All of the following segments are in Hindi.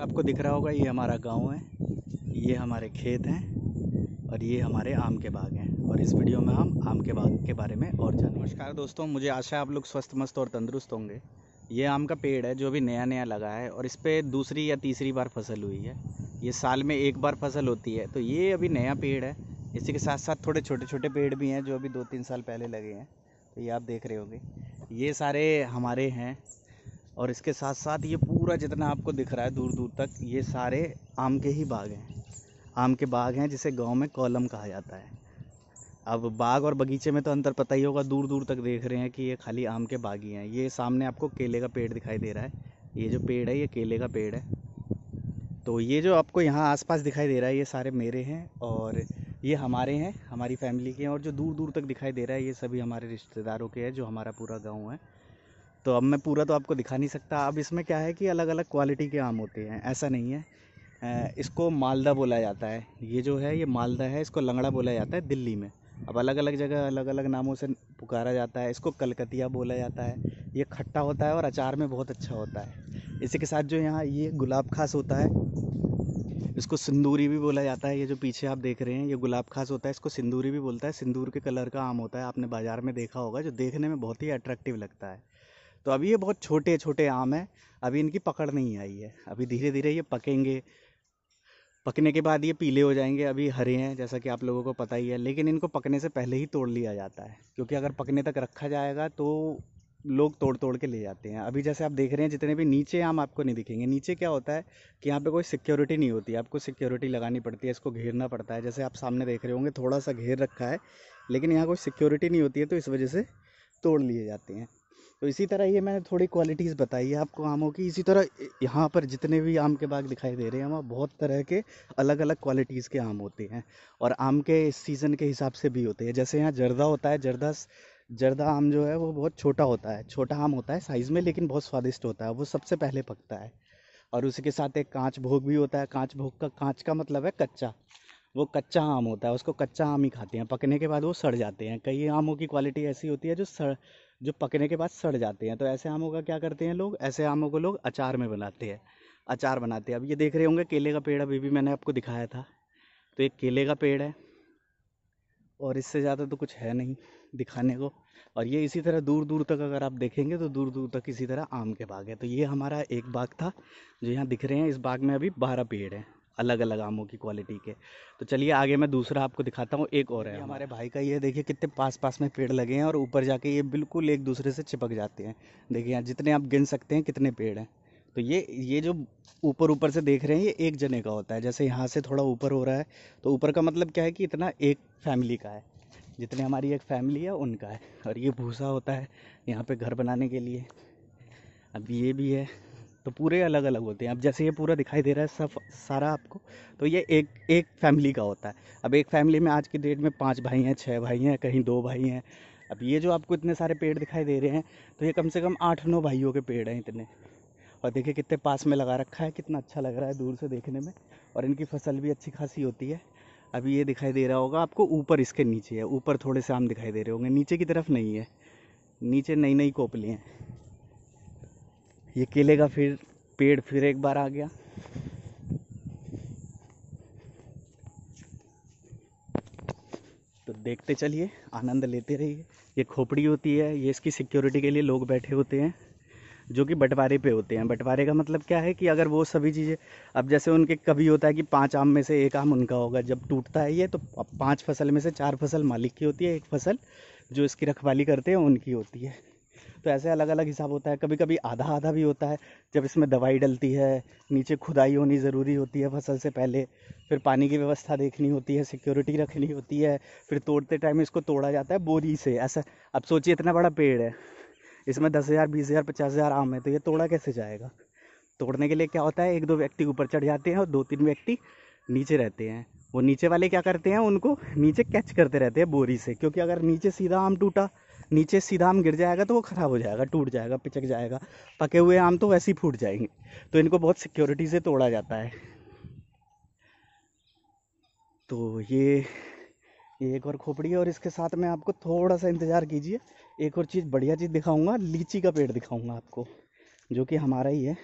आपको दिख रहा होगा ये हमारा गांव है ये हमारे खेत हैं और ये हमारे आम के बाग हैं और इस वीडियो में हम आम के बाग के बारे में और जानेंगे नमस्कार दोस्तों मुझे आशा है आप लोग स्वस्थ मस्त और तंदुरुस्त होंगे ये आम का पेड़ है जो भी नया नया लगा है और इस पर दूसरी या तीसरी बार फसल हुई है ये साल में एक बार फसल होती है तो ये अभी नया पेड़ है इसी के साथ साथ थोड़े छोटे छोटे पेड़ भी हैं जो अभी दो तीन साल पहले लगे हैं तो ये आप देख रहे होंगे ये सारे हमारे हैं और इसके साथ साथ ये पूरा जितना आपको दिख रहा है दूर दूर तक ये सारे आम के ही बाग हैं आम के बाग हैं जिसे गांव में कॉलम कहा जाता है अब बाग और बगीचे में तो अंतर पता ही होगा दूर दूर तक देख रहे हैं कि ये खाली आम के बाग ही हैं ये सामने आपको केले का पेड़ दिखाई दे रहा है ये जो पेड़ है ये केले का पेड़ है तो ये जो आपको यहाँ आसपास दिखाई दे रहा है ये सारे मेरे हैं और ये हमारे हैं हमारी फैमिली के हैं और जो दूर दूर तक दिखाई दे रहा है ये सभी हमारे रिश्तेदारों के हैं जो हमारा पूरा गाँव है तो अब मैं पूरा तो आपको दिखा नहीं सकता अब इसमें क्या है कि अलग अलग क्वालिटी के आम होते हैं ऐसा नहीं है इसको मालदा बोला जाता है ये जो है ये मालदा है इसको लंगड़ा बोला जाता है दिल्ली में अब अलग अलग जगह अलग अलग नामों से पुकारा जाता है इसको कलकतिया बोला जाता है ये खट्टा होता है और अचार में बहुत अच्छा होता है इसी के साथ जो यहाँ ये गुलाब खास होता है इसको सिंदूरी भी बोला जाता है ये जो पीछे आप देख रहे हैं ये गुलाब खास होता है इसको सिंदूरी भी बोलता है सिंदूर के कलर का आम होता है आपने बाज़ार में देखा होगा जो देखने में बहुत ही अट्रैक्टिव लगता है तो अभी ये बहुत छोटे छोटे आम हैं अभी इनकी पकड़ नहीं आई है अभी धीरे धीरे ये पकेंगे पकने के बाद ये पीले हो जाएंगे अभी हरे हैं जैसा कि आप लोगों को पता ही है लेकिन इनको पकने से पहले ही तोड़ लिया जाता है क्योंकि अगर पकने तक रखा जाएगा तो लोग तोड़ तोड़ के ले जाते हैं अभी जैसे आप देख रहे हैं जितने भी नीचे आम आपको नहीं दिखेंगे नीचे क्या होता है कि यहाँ पे कोई सिक्योरिटी नहीं होती आपको सिक्योरिटी लगानी पड़ती है इसको घेरना पड़ता है जैसे आप सामने देख रहे होंगे थोड़ा सा घेर रखा है लेकिन यहाँ कोई सिक्योरिटी नहीं होती है तो इस वजह से तोड़ लिए जाते हैं तो इसी तरह ये मैंने थोड़ी क्वालिटीज़ बताई है आपको आमों की इसी तरह यहाँ पर जितने भी आम के बाग दिखाई दे रहे हैं वहाँ बहुत तरह के अलग अलग क्वालिटीज़ के आम होते हैं और आम के सीज़न के हिसाब से भी होते हैं जैसे यहाँ जर्दा होता है जर्दा जर्दा आम जो है वो बहुत छोटा होता है छोटा आम होता है साइज़ में लेकिन बहुत स्वादिष्ट होता है वो सबसे पहले पकता है और उसी के साथ एक कांच भोग भी होता है कांच भोग का कांच का मतलब है कच्चा वो कच्चा आम होता है उसको कच्चा आम ही खाते हैं पकने के बाद वो सड़ जाते हैं कई आमों की क्वालिटी ऐसी होती है जो सड़ जो पकने के बाद सड़ जाते हैं तो ऐसे आमों का क्या करते हैं लोग ऐसे आमों को लोग अचार में बनाते हैं अचार बनाते हैं अब ये देख रहे होंगे केले का पेड़ अभी भी मैंने आपको दिखाया था तो एक केले का पेड़ है और इससे ज़्यादा तो कुछ है नहीं दिखाने को और ये इसी तरह दूर दूर तक अगर आप देखेंगे तो दूर दूर तक इसी तरह आम के बाग है तो ये हमारा एक बाग था जो यहाँ दिख रहे हैं इस बाग में अभी बारह पेड़ हैं अलग अलग आमों की क्वालिटी के तो चलिए आगे मैं दूसरा आपको दिखाता हूँ एक और है हमारे भाई का ये देखिए कितने पास पास में पेड़ लगे हैं और ऊपर जाके ये बिल्कुल एक दूसरे से चिपक जाते हैं देखिए यहाँ जितने आप गिन सकते हैं कितने पेड़ हैं तो ये ये जो ऊपर ऊपर से देख रहे हैं ये एक जने का होता है जैसे यहाँ से थोड़ा ऊपर हो रहा है तो ऊपर का मतलब क्या है कि इतना एक फैमिली का है जितने हमारी एक फैमिली है उनका है और ये भूसा होता है यहाँ पे घर बनाने के लिए अब ये भी है तो पूरे अलग अलग होते हैं अब जैसे ये पूरा दिखाई दे रहा है सब सारा आपको तो ये एक एक फैमिली का होता है अब एक फैमिली में आज की डेट में पाँच भाई हैं छः भाई हैं कहीं दो भाई हैं अब ये जो आपको इतने सारे पेड़ दिखाई दे रहे हैं तो ये कम से कम आठ नौ भाइयों के पेड़ हैं इतने और देखिए कितने पास में लगा रखा है कितना अच्छा लग रहा है दूर से देखने में और इनकी फसल भी अच्छी खासी होती है अभी ये दिखाई दे रहा होगा आपको ऊपर इसके नीचे है ऊपर थोड़े से आम दिखाई दे रहे होंगे नीचे की तरफ नहीं है नीचे नई नई कोपली हैं ये केले का फिर पेड़ फिर एक बार आ गया तो देखते चलिए आनंद लेते रहिए ये खोपड़ी होती है ये इसकी सिक्योरिटी के लिए लोग बैठे होते हैं जो कि बंटवारे पे होते हैं बंटवारे का मतलब क्या है कि अगर वो सभी चीज़ें अब जैसे उनके कभी होता है कि पांच आम में से एक आम उनका होगा जब टूटता है ये तो पांच फसल में से चार फसल मालिक की होती है एक फसल जो इसकी रखवाली करते हैं उनकी होती है तो ऐसे अलग अलग हिसाब होता है कभी कभी आधा आधा भी होता है जब इसमें दवाई डलती है नीचे खुदाई होनी ज़रूरी होती है फसल से पहले फिर पानी की व्यवस्था देखनी होती है सिक्योरिटी रखनी होती है फिर तोड़ते टाइम इसको तोड़ा जाता है बोरी से ऐसा अब सोचिए इतना बड़ा पेड़ है इसमें दस हज़ार बीस हज़ार पचास हज़ार आम है तो ये तोड़ा कैसे जाएगा तोड़ने के लिए क्या होता है एक दो व्यक्ति ऊपर चढ़ जाते हैं और दो तीन व्यक्ति नीचे रहते हैं वो नीचे वाले क्या करते हैं उनको नीचे कैच करते रहते हैं बोरी से क्योंकि अगर नीचे सीधा आम टूटा नीचे सीधा आम गिर जाएगा तो वो ख़राब हो जाएगा टूट जाएगा पिचक जाएगा पके हुए आम तो वैसे ही फूट जाएंगे तो इनको बहुत सिक्योरिटी से तोड़ा जाता है तो ये एक और खोपड़ी है और इसके साथ में आपको थोड़ा सा इंतज़ार कीजिए एक और चीज़ बढ़िया चीज़ दिखाऊंगा लीची का पेड़ दिखाऊंगा आपको जो कि हमारा ही है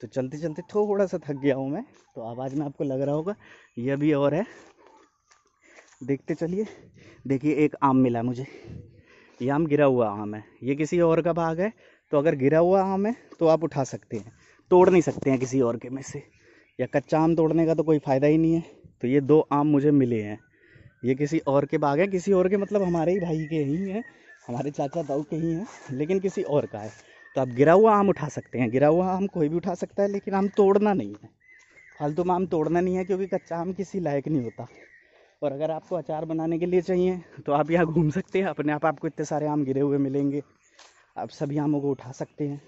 तो चलते चलते थोड़ा सा थक गया हूँ मैं तो आवाज़ में आपको लग रहा होगा यह भी और है देखते चलिए देखिए एक आम मिला मुझे ये आम गिरा हुआ आम है ये किसी और का भाग है तो अगर गिरा हुआ आम है तो आप उठा सकते हैं तोड़ नहीं सकते हैं किसी और के में से या कच्चा आम तोड़ने का तो कोई फ़ायदा ही नहीं है तो ये दो आम मुझे मिले हैं ये किसी और के बाग है किसी और के मतलब हमारे ही भाई के ही हैं हमारे चाचा ताऊ के ही हैं लेकिन किसी और का है तो आप गिरा हुआ आम उठा सकते हैं गिरा हुआ आम कोई भी उठा सकता है लेकिन आम तोड़ना नहीं है फालतू में आम तोड़ना नहीं है क्योंकि कच्चा आम किसी लायक नहीं होता और अगर आपको अचार बनाने के लिए चाहिए तो आप यहाँ घूम सकते हैं अपने आप आपको इतने सारे आम गिरे हुए मिलेंगे आप सभी आमों को उठा सकते हैं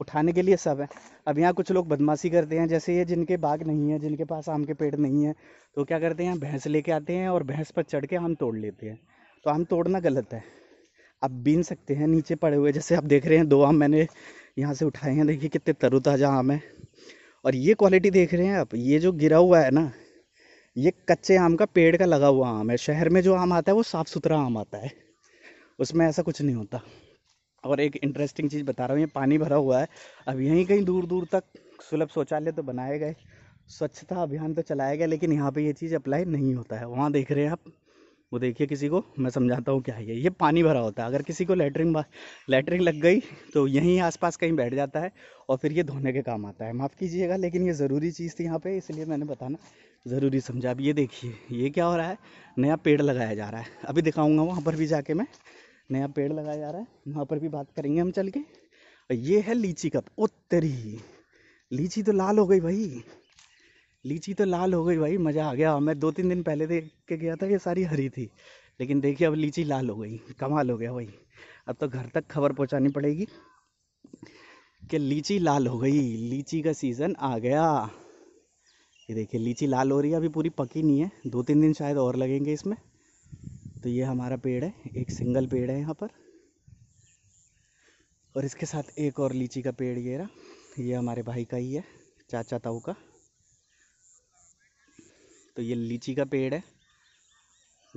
उठाने के लिए सब है अब यहाँ कुछ लोग बदमाशी करते हैं जैसे ये जिनके बाग नहीं है जिनके पास आम के पेड़ नहीं है तो क्या करते हैं भैंस लेके आते हैं और भैंस पर चढ़ के आम तोड़ लेते हैं तो आम तोड़ना गलत है आप बीन सकते हैं नीचे पड़े हुए जैसे आप देख रहे हैं दो आम मैंने यहाँ से उठाए हैं देखिए कितने तरोताज़ा आम है और ये क्वालिटी देख रहे हैं आप ये जो गिरा हुआ है ना ये कच्चे आम का पेड़ का लगा हुआ आम है शहर में जो आम आता है वो साफ़ सुथरा आम आता है उसमें ऐसा कुछ नहीं होता और एक इंटरेस्टिंग चीज़ बता रहा हूँ ये पानी भरा हुआ है अब यहीं कहीं दूर दूर तक सुलभ शौचालय तो बनाए गए स्वच्छता अभियान तो चलाया गया लेकिन यहाँ पे ये चीज़ अप्लाई नहीं होता है वहाँ देख रहे हैं आप वो देखिए किसी को मैं समझाता हूँ क्या है ये ये पानी भरा होता है अगर किसी को लेटरिन लेटरिन लग गई तो यहीं आसपास कहीं बैठ जाता है और फिर ये धोने के काम आता है माफ़ कीजिएगा लेकिन ये ज़रूरी चीज़ थी यहाँ पे इसलिए मैंने बताना ज़रूरी समझा अब ये देखिए ये क्या हो रहा है नया पेड़ लगाया जा रहा है अभी दिखाऊंगा वहाँ पर भी जाके मैं नया पेड़ लगाया जा रहा है वहाँ पर भी बात करेंगे हम चल के और ये है लीची का उत्तरी लीची तो लाल हो गई भाई लीची तो लाल हो गई भाई मज़ा आ गया मैं दो तीन दिन पहले देख के गया था ये सारी हरी थी लेकिन देखिए अब लीची लाल हो गई कमाल हो गया भाई अब तो घर तक खबर पहुँचानी पड़ेगी कि लीची लाल हो गई लीची का सीज़न आ गया ये देखिए लीची लाल हो रही है अभी पूरी पकी नहीं है दो तीन दिन शायद और लगेंगे इसमें तो ये हमारा पेड़ है एक सिंगल पेड़ है यहाँ पर और इसके साथ एक और लीची का पेड़ ये रहा ये हमारे भाई का ही है चाचा ताऊ का तो ये लीची का पेड़ है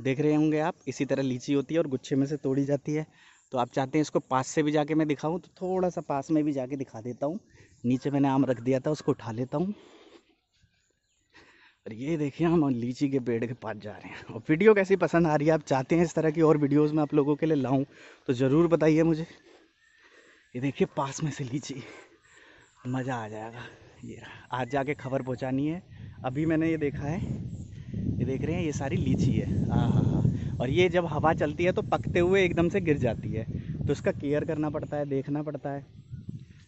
देख रहे होंगे आप इसी तरह लीची होती है और गुच्छे में से तोड़ी जाती है तो आप चाहते हैं इसको पास से भी जाके मैं दिखाऊं तो थोड़ा सा पास में भी जाके दिखा देता हूँ नीचे मैंने आम रख दिया था उसको उठा लेता हूँ और ये देखिए हम लीची के पेड़ के पास जा रहे हैं और वीडियो कैसी पसंद आ रही है आप चाहते हैं इस तरह की और वीडियोस में आप लोगों के लिए लाऊं तो ज़रूर बताइए मुझे ये देखिए पास में से लीची मज़ा आ जाएगा ये आज जाके खबर पहुंचानी है अभी मैंने ये देखा है ये देख रहे हैं ये सारी लीची है हाँ हाँ हाँ और ये जब हवा चलती है तो पकते हुए एकदम से गिर जाती है तो उसका केयर करना पड़ता है देखना पड़ता है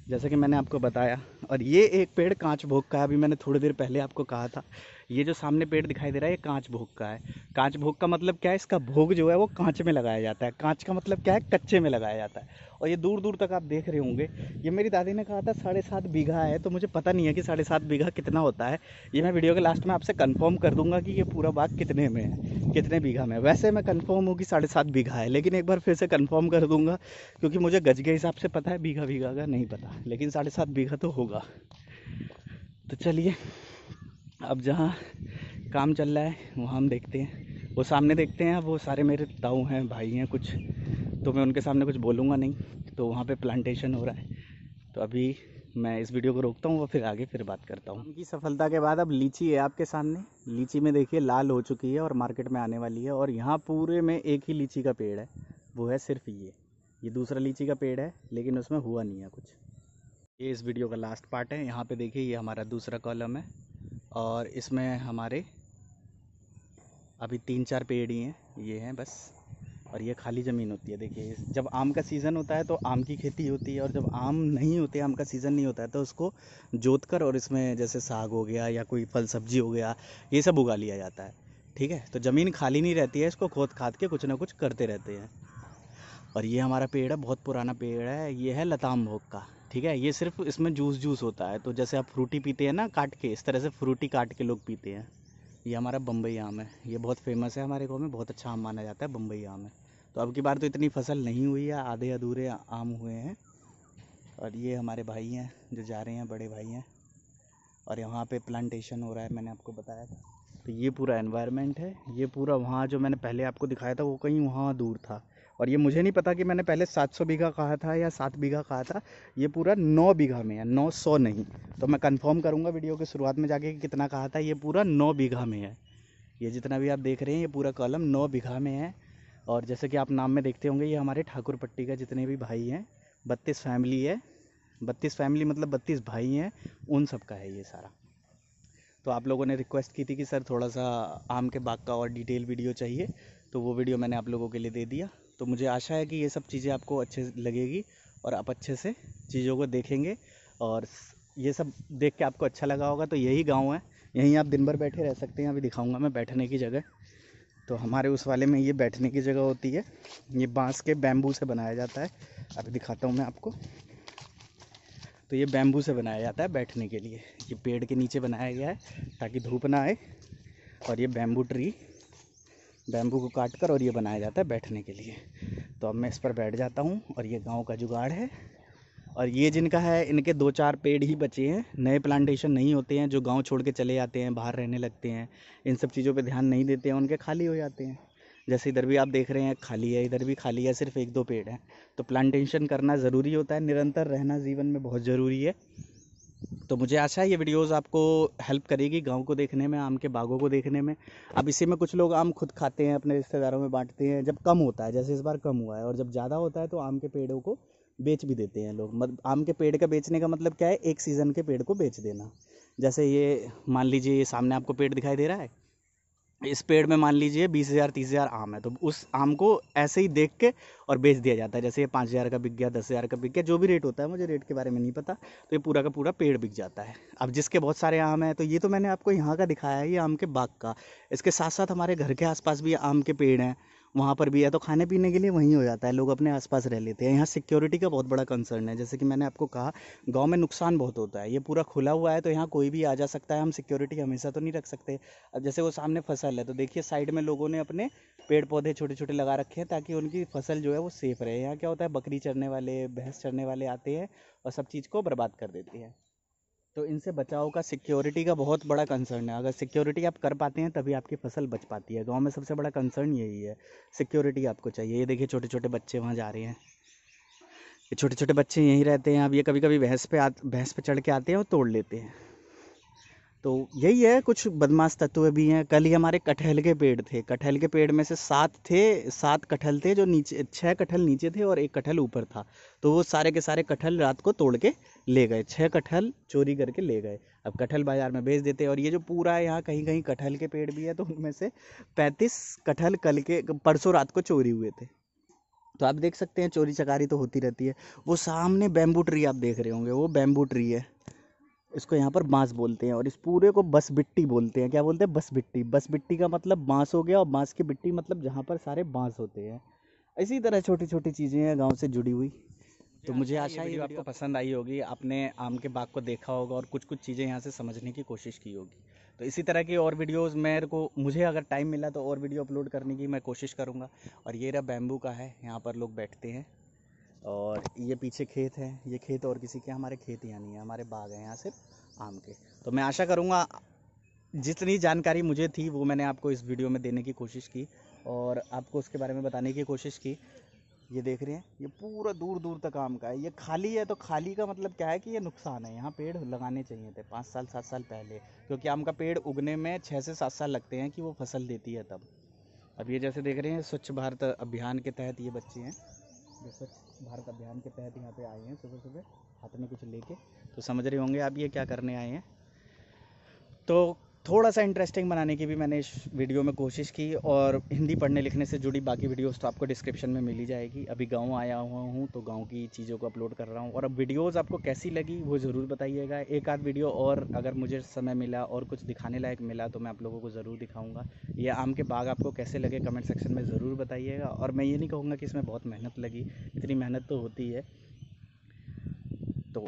जैसे कि मैंने आपको बताया और ये एक पेड़ कांच भोग का है अभी मैंने थोड़ी देर पहले आपको कहा था ये जो सामने पेड़ दिखाई दे रहा है ये कांच भोग का है कांच भोग का मतलब क्या है इसका भोग जो है वो कांच में लगाया जाता है कांच का मतलब क्या है कच्चे में लगाया जाता है और ये दूर दूर तक आप देख रहे होंगे ये मेरी दादी ने कहा था साढ़े सात बीघा है तो मुझे पता नहीं है कि साढ़े सात बीघा कितना होता है ये मैं वीडियो के लास्ट में आपसे कन्फर्म कर दूंगा कि ये पूरा बाग कितने में है कितने बीघा में वैसे मैं कन्फर्म हूँ कि साढ़े सात बीघा है लेकिन एक बार फिर से कन्फर्म कर दूंगा क्योंकि मुझे गज के हिसाब से पता है बीघा बीघा का नहीं पता लेकिन साढ़े सात बीघा तो होगा तो चलिए अब जहाँ काम चल रहा है वहाँ हम देखते हैं वो सामने देखते हैं अब वो सारे मेरे ताऊ हैं भाई हैं कुछ तो मैं उनके सामने कुछ बोलूँगा नहीं तो वहाँ पे प्लांटेशन हो रहा है तो अभी मैं इस वीडियो को रोकता हूँ वो फिर आगे फिर बात करता हूँ उनकी सफलता के बाद अब लीची है आपके सामने लीची में देखिए लाल हो चुकी है और मार्केट में आने वाली है और यहाँ पूरे में एक ही लीची का पेड़ है वो है सिर्फ ये ये दूसरा लीची का पेड़ है लेकिन उसमें हुआ नहीं है कुछ ये इस वीडियो का लास्ट पार्ट है यहाँ पे देखिए ये हमारा दूसरा कॉलम है और इसमें हमारे अभी तीन चार पेड़ ही हैं ये हैं बस और ये खाली ज़मीन होती है देखिए जब आम का सीज़न होता है तो आम की खेती होती है और जब आम नहीं होते आम का सीज़न नहीं होता है तो उसको जोत कर और इसमें जैसे साग हो गया या कोई फल सब्जी हो गया ये सब उगा लिया जाता है ठीक है तो ज़मीन खाली नहीं रहती है इसको खोद खाद के कुछ ना कुछ करते रहते हैं और ये हमारा पेड़ है बहुत पुराना पेड़ है ये है लताम भोग का ठीक है ये सिर्फ इसमें जूस जूस होता है तो जैसे आप फ्रूटी पीते हैं ना काट के इस तरह से फ्रूटी काट के लोग पीते हैं ये हमारा बम्बई आम है ये बहुत फेमस है हमारे गाँव में बहुत अच्छा आम माना जाता है बम्बई आम है तो अब की बार तो इतनी फसल नहीं हुई है आधे अधूरे आम हुए हैं और ये हमारे भाई हैं जो जा रहे हैं बड़े भाई हैं और यहाँ पे प्लांटेशन हो रहा है मैंने आपको बताया था तो ये पूरा एनवायरनमेंट है ये पूरा वहाँ जो मैंने पहले आपको दिखाया था वो कहीं वहाँ दूर था और ये मुझे नहीं पता कि मैंने पहले 700 बीघा कहा था या सात बीघा कहा था ये पूरा नौ बीघा में है नौ सौ नहीं तो मैं कंफर्म करूँगा वीडियो के शुरुआत में जाके कि कितना कहा था ये पूरा नौ बीघा में है ये जितना भी आप देख रहे हैं ये पूरा कॉलम नौ बीघा में है और जैसे कि आप नाम में देखते होंगे ये हमारे ठाकुर पट्टी का जितने भी भाई हैं बत्तीस फैमिली है बत्तीस फैमिली मतलब बत्तीस भाई हैं उन सब का है ये सारा तो आप लोगों ने रिक्वेस्ट की थी कि सर थोड़ा सा आम के बाग का और डिटेल वीडियो चाहिए तो वो वीडियो मैंने आप लोगों के लिए दे दिया तो मुझे आशा है कि ये सब चीज़ें आपको अच्छे लगेगी और आप अच्छे से चीज़ों को देखेंगे और ये सब देख के आपको अच्छा लगा होगा तो यही गाँव है यहीं आप दिन भर बैठे रह सकते हैं अभी दिखाऊँगा मैं बैठने की जगह तो हमारे उस वाले में ये बैठने की जगह होती है ये बांस के बैम्बू से बनाया जाता है अभी दिखाता हूँ मैं आपको तो ये बैम्बू से बनाया जाता है बैठने के लिए ये पेड़ के नीचे बनाया गया है ताकि धूप ना आए और ये बैम्बू ट्री बैम्बू को काट कर और ये बनाया जाता है बैठने के लिए तो अब मैं इस पर बैठ जाता हूँ और ये गाँव का जुगाड़ है और ये जिनका है इनके दो चार पेड़ ही बचे हैं नए प्लांटेशन नहीं होते हैं जो गांव छोड़ के चले जाते हैं बाहर रहने लगते हैं इन सब चीज़ों पे ध्यान नहीं देते हैं उनके खाली हो जाते हैं जैसे इधर भी आप देख रहे हैं खाली है इधर भी खाली है सिर्फ एक दो पेड़ हैं तो प्लांटेशन करना ज़रूरी होता है निरंतर रहना जीवन में बहुत ज़रूरी है तो मुझे आशा है ये वीडियोस आपको हेल्प करेगी गांव को देखने में आम के बागों को देखने में अब इसी में कुछ लोग आम खुद खाते हैं अपने रिश्तेदारों में बांटते हैं जब कम होता है जैसे इस बार कम हुआ है और जब ज़्यादा होता है तो आम के पेड़ों को बेच भी देते हैं लोग मत आम के पेड़ का बेचने का मतलब क्या है एक सीज़न के पेड़ को बेच देना जैसे ये मान लीजिए ये सामने आपको पेड़ दिखाई दे रहा है इस पेड़ में मान लीजिए बीस हज़ार तीस हज़ार आम है तो उस आम को ऐसे ही देख के और बेच दिया जाता है जैसे ये पाँच हज़ार का बिक गया दस हज़ार का बिक गया जो भी रेट होता है मुझे रेट के बारे में नहीं पता तो ये पूरा का पूरा पेड़ बिक जाता है अब जिसके बहुत सारे आम हैं तो ये तो मैंने आपको यहाँ का दिखाया है ये आम के बाग का इसके साथ साथ हमारे घर के आसपास भी आम के पेड़ हैं वहाँ पर भी है तो खाने पीने के लिए वहीं हो जाता है लोग अपने आसपास रह लेते हैं यहाँ सिक्योरिटी का बहुत बड़ा कंसर्न है जैसे कि मैंने आपको कहा गाँव में नुकसान बहुत होता है ये पूरा खुला हुआ है तो यहाँ कोई भी आ जा सकता है हम सिक्योरिटी हमेशा तो नहीं रख सकते अब जैसे वो सामने फसल है तो देखिए साइड में लोगों ने अपने पेड़ पौधे छोटे छोटे लगा रखे हैं ताकि उनकी फसल जो है वो सेफ़ रहे यहाँ क्या होता है बकरी चढ़ने वाले भैंस चढ़ने वाले आते हैं और सब चीज़ को बर्बाद कर देती है तो इनसे बचाव का सिक्योरिटी का बहुत बड़ा कंसर्न है अगर सिक्योरिटी आप कर पाते हैं तभी आपकी फसल बच पाती है गांव में सबसे बड़ा कंसर्न यही है सिक्योरिटी आपको चाहिए ये देखिए छोटे छोटे बच्चे वहाँ जा रहे हैं ये छोटे छोटे बच्चे यहीं रहते हैं अब ये कभी कभी भैंस पे आ भैंस पे चढ़ के आते हैं और तोड़ लेते हैं तो यही है कुछ बदमाश तत्व भी हैं कल ही हमारे कटहल के पेड़ थे कटहल के पेड़ में से सात थे सात कटहल थे जो नीचे छः कटहल नीचे थे और एक कटहल ऊपर था तो वो सारे के सारे कटहल रात को तोड़ के ले गए छः कटहल चोरी करके ले गए अब कटहल बाज़ार में बेच देते और ये जो पूरा यहाँ कहीं कहीं कटहल के पेड़ भी है तो उनमें से पैंतीस कटहल कल के परसों रात को चोरी हुए थे तो आप देख सकते हैं चोरी चकारी तो होती रहती है वो सामने बैम्बू ट्री आप देख रहे होंगे वो बैम्बू ट्री है इसको यहाँ पर बाँस बोलते हैं और इस पूरे को बस बिट्टी बोलते हैं क्या बोलते हैं बस बिट्टी बस बिट्टी का मतलब बाँस हो गया और बाँस की बिट्टी मतलब जहाँ पर सारे बाँस होते हैं इसी तरह छोटी छोटी चीज़ें हैं गाँव से जुड़ी हुई तो हाँ, मुझे आशा है आपको पसंद आई होगी आपने आम के बाग को देखा होगा और कुछ कुछ चीज़ें यहाँ से समझने की कोशिश की होगी तो इसी तरह की और वीडियोस मेरे को मुझे अगर टाइम मिला तो और वीडियो अपलोड करने की मैं कोशिश करूँगा और ये रहा बैम्बू का है यहाँ पर लोग बैठते हैं और ये पीछे खेत हैं ये खेत और किसी के हमारे खेत यहाँ नहीं है हमारे बाग हैं यहाँ सिर्फ आम के तो मैं आशा करूँगा जितनी जानकारी मुझे थी वो मैंने आपको इस वीडियो में देने की कोशिश की और आपको उसके बारे में बताने की कोशिश की ये देख रहे हैं ये पूरा दूर दूर तक आम का है ये खाली है तो खाली का मतलब क्या है कि ये नुकसान है यहाँ पेड़ लगाने चाहिए थे पाँच साल सात साल पहले क्योंकि आम का पेड़ उगने में छः से सात साल लगते हैं कि वो फसल देती है तब अब ये जैसे देख रहे हैं स्वच्छ भारत अभियान के तहत ये बच्चे हैं स्वच्छ भारत अभियान के तहत यहाँ पे आए हैं सुबह सुबह हाथ में कुछ लेके तो समझ रहे होंगे आप ये क्या करने आए हैं तो थोड़ा सा इंटरेस्टिंग बनाने की भी मैंने इस वीडियो में कोशिश की और हिंदी पढ़ने लिखने से जुड़ी बाकी वीडियोस तो आपको डिस्क्रिप्शन में मिली जाएगी अभी गांव आया हुआ हूँ तो गांव की चीज़ों को अपलोड कर रहा हूँ और अब वीडियोस आपको कैसी लगी वो ज़रूर बताइएगा एक आध वीडियो और अगर मुझे समय मिला और कुछ दिखाने लायक मिला तो मैं आप लोगों को ज़रूर दिखाऊँगा ये आम के बाग आपको कैसे लगे कमेंट सेक्शन में ज़रूर बताइएगा और मैं ये नहीं कहूँगा कि इसमें बहुत मेहनत लगी इतनी मेहनत तो होती है तो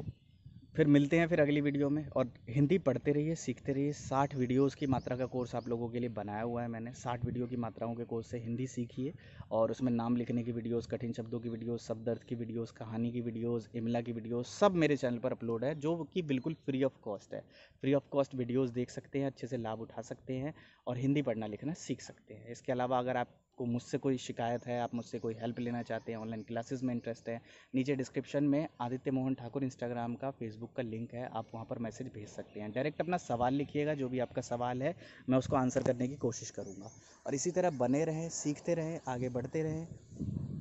फिर मिलते हैं फिर अगली वीडियो में और हिंदी पढ़ते रहिए सीखते रहिए साठ वीडियोस की मात्रा का कोर्स आप लोगों के लिए बनाया हुआ है मैंने साठ वीडियो की मात्राओं के कोर्स से हिंदी सीखिए और उसमें नाम लिखने की वीडियोस कठिन शब्दों की वीडियोस शब्दर्थ की वीडियोस कहानी की वीडियोस इमला की वीडियोस सब मेरे चैनल पर अपलोड है जो कि बिल्कुल फ्री ऑफ कॉस्ट है फ्री ऑफ कॉस्ट वीडियोज़ देख सकते हैं अच्छे से लाभ उठा सकते हैं और हिंदी पढ़ना लिखना सीख सकते हैं इसके अलावा अगर आप आपको मुझसे कोई शिकायत है आप मुझसे कोई हेल्प लेना चाहते हैं ऑनलाइन क्लासेस में इंटरेस्ट है नीचे डिस्क्रिप्शन में आदित्य मोहन ठाकुर इंस्टाग्राम का फेसबुक का लिंक है आप वहाँ पर मैसेज भेज सकते हैं डायरेक्ट अपना सवाल लिखिएगा जो भी आपका सवाल है मैं उसको आंसर करने की कोशिश करूँगा और इसी तरह बने रहें सीखते रहें आगे बढ़ते रहें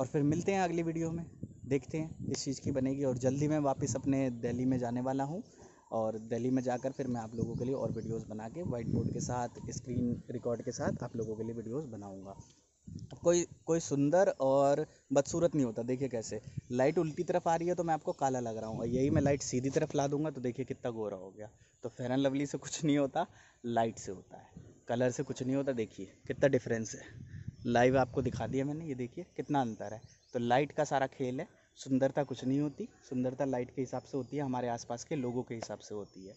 और फिर मिलते हैं अगली वीडियो में देखते हैं किस चीज़ की बनेगी और जल्दी मैं वापस अपने दिल्ली में जाने वाला हूँ और दिल्ली में जाकर फिर मैं आप लोगों के लिए और वीडियोस बना के वाइट बोर्ड के साथ स्क्रीन रिकॉर्ड के साथ आप लोगों के लिए वीडियोस बनाऊंगा कोई कोई सुंदर और बदसूरत नहीं होता देखिए कैसे लाइट उल्टी तरफ आ रही है तो मैं आपको काला लग रहा हूँ और यही मैं लाइट सीधी तरफ ला दूंगा तो देखिए कितना गोरा हो गया तो एंड लवली से कुछ नहीं होता लाइट से होता है कलर से कुछ नहीं होता देखिए कितना डिफरेंस है लाइव आपको दिखा दिया मैंने ये देखिए कितना अंतर है तो लाइट का सारा खेल है सुंदरता कुछ नहीं होती सुंदरता लाइट के हिसाब से होती है हमारे आसपास के लोगों के हिसाब से होती है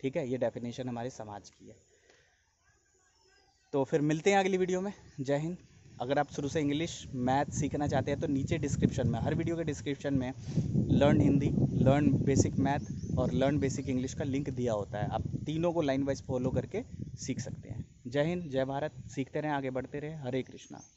ठीक है ये डेफिनेशन हमारे समाज की है तो फिर मिलते हैं अगली वीडियो में जय हिंद अगर आप शुरू से इंग्लिश मैथ सीखना चाहते हैं तो नीचे डिस्क्रिप्शन में हर वीडियो के डिस्क्रिप्शन में learn Hindi learn basic math और लर्न बेसिक इंग्लिश का लिंक दिया होता है आप तीनों को लाइन वाइज फॉलो करके सीख सकते हैं जय हिंद जय भारत सीखते रहें आगे बढ़ते रहें हरे कृष्णा